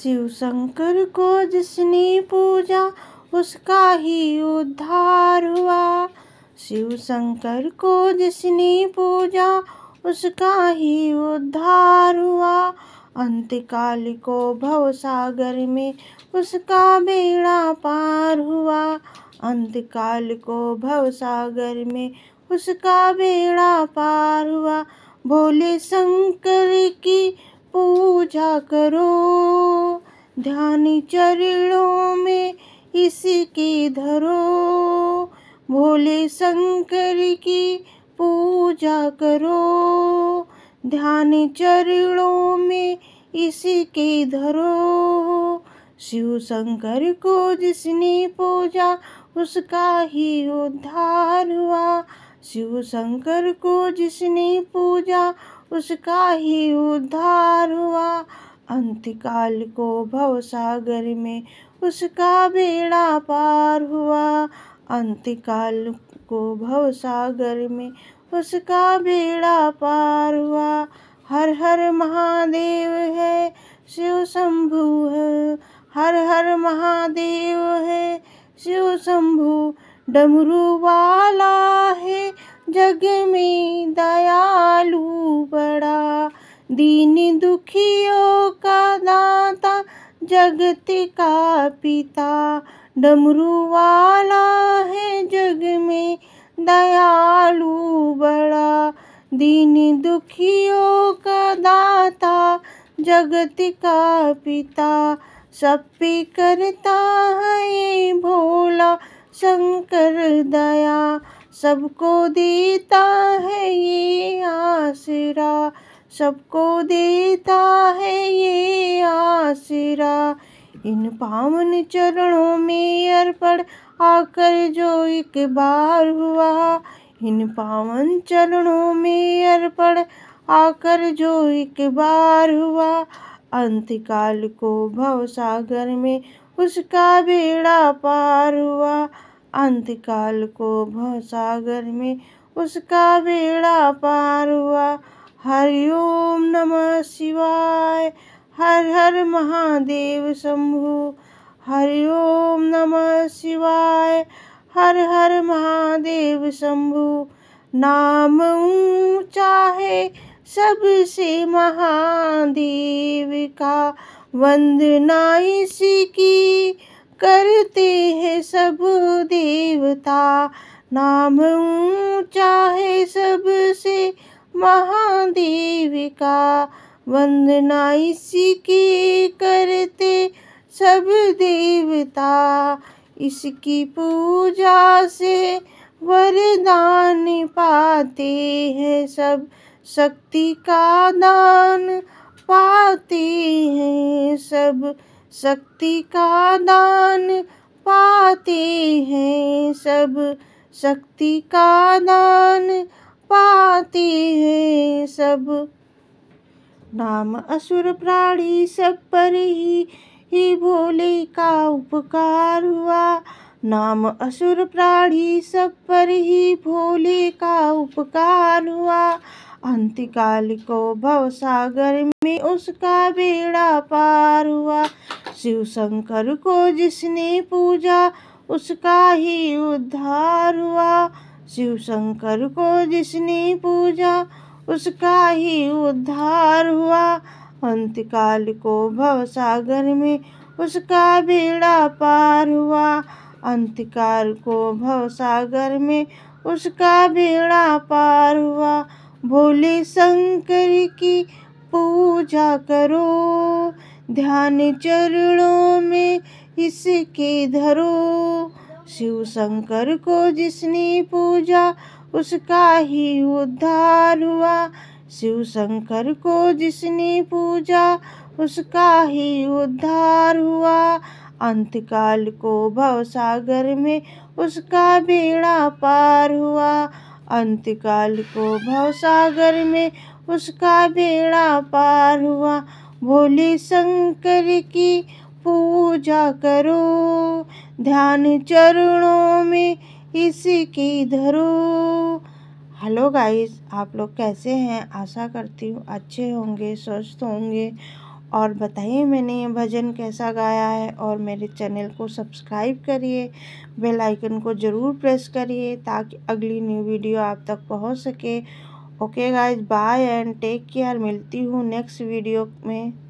शिव शंकर को जिसने पूजा उसका ही उद्धार हुआ शिव शंकर को जिसने पूजा उसका ही उद्धार हुआ अंतकाल को भवसागर में उसका बेड़ा पार हुआ अंतकाल को सागर में उसका बेड़ा पार हुआ भोले शंकर की पूजा करो ध्यान चरणों में की धरो भोले शंकर की पूजा करो ध्यान चरणों में इसके धरो शिव शंकर को जिसने पूजा उसका ही उद्धार हुआ शिव शंकर को जिसने पूजा उसका ही उद्धार हुआ अंतकाल को भवसागर में उसका बेड़ा पार हुआ अंतकाल को भवसागर में उसका बेड़ा पार हुआ हर हर महादेव है शिव शंभु है हर हर महादेव है शिव शंभु डमरू वाला है जग में दयालु बड़ा दीन दुखियों का दाता जगत का पिता डमरू वाला है जग में दयालु बड़ा दीन दुखियों का दाता जगत का पिता सब पे करता है भोला शंकर दया सबको देता है ये आसरा सबको देता है ये आसरा इन पावन चरणों में अर्पण आकर जो एक बार हुआ इन पावन चरणों में अर्पण आकर जो एक बार हुआ अंतकाल को भवसागर में उसका बेड़ा पार हुआ अंतकाल को भवसागर में उसका बेड़ा पार हुआ हरिओम नमः शिवाय हर हर महादेव शंभु हरिओम नमः शिवाय हर हर महादेव शंभु नाम ऊंचा है सबसे महादेव का वंदना इसी की करते हैं सब देवता नाम ऊँचा है सबसे महादेव का वंदना की करते सब देवता इसकी पूजा से वरदान पाते हैं सब शक्ति का दान पाते हैं सब शक्ति का दान पाते हैं सब शक्ति का दान पाते हैं सब नाम असुर प्राणी सब पर ही ही भोले का उपकार हुआ नाम असुर प्राणी सब पर ही भोले का उपकार हुआ अंतकाल को भवसागर में उसका बेड़ा पार हुआ शिव शंकर को जिसने पूजा उसका ही उद्धार हुआ शिव शंकर को जिसने पूजा उसका ही उद्धार हुआ अंतकाल को भवसागर में उसका बेड़ा पार हुआ अंतकाल को भवसागर में उसका बेड़ा पार हुआ भोले शंकर की पूजा करो ध्यान चरणों में इसके धरो शिव शंकर को जिसने पूजा उसका ही उद्धार हुआ शिव शंकर को जिसने पूजा उसका ही उद्धार हुआ अंतकाल को सागर में उसका बेड़ा पार हुआ अंतकाल को सागर में उसका बेड़ा पार हुआ भोले शंकर की पूजा करो ध्यान चरणों में इसकी धरो हेलो गाइस आप लोग कैसे हैं आशा करती हूँ अच्छे होंगे स्वस्थ होंगे और बताइए मैंने ये भजन कैसा गाया है और मेरे चैनल को सब्सक्राइब करिए बेल आइकन को ज़रूर प्रेस करिए ताकि अगली न्यू वीडियो आप तक पहुँच सके okay guys bye and take care मिलती हूँ नेक्स्ट वीडियो में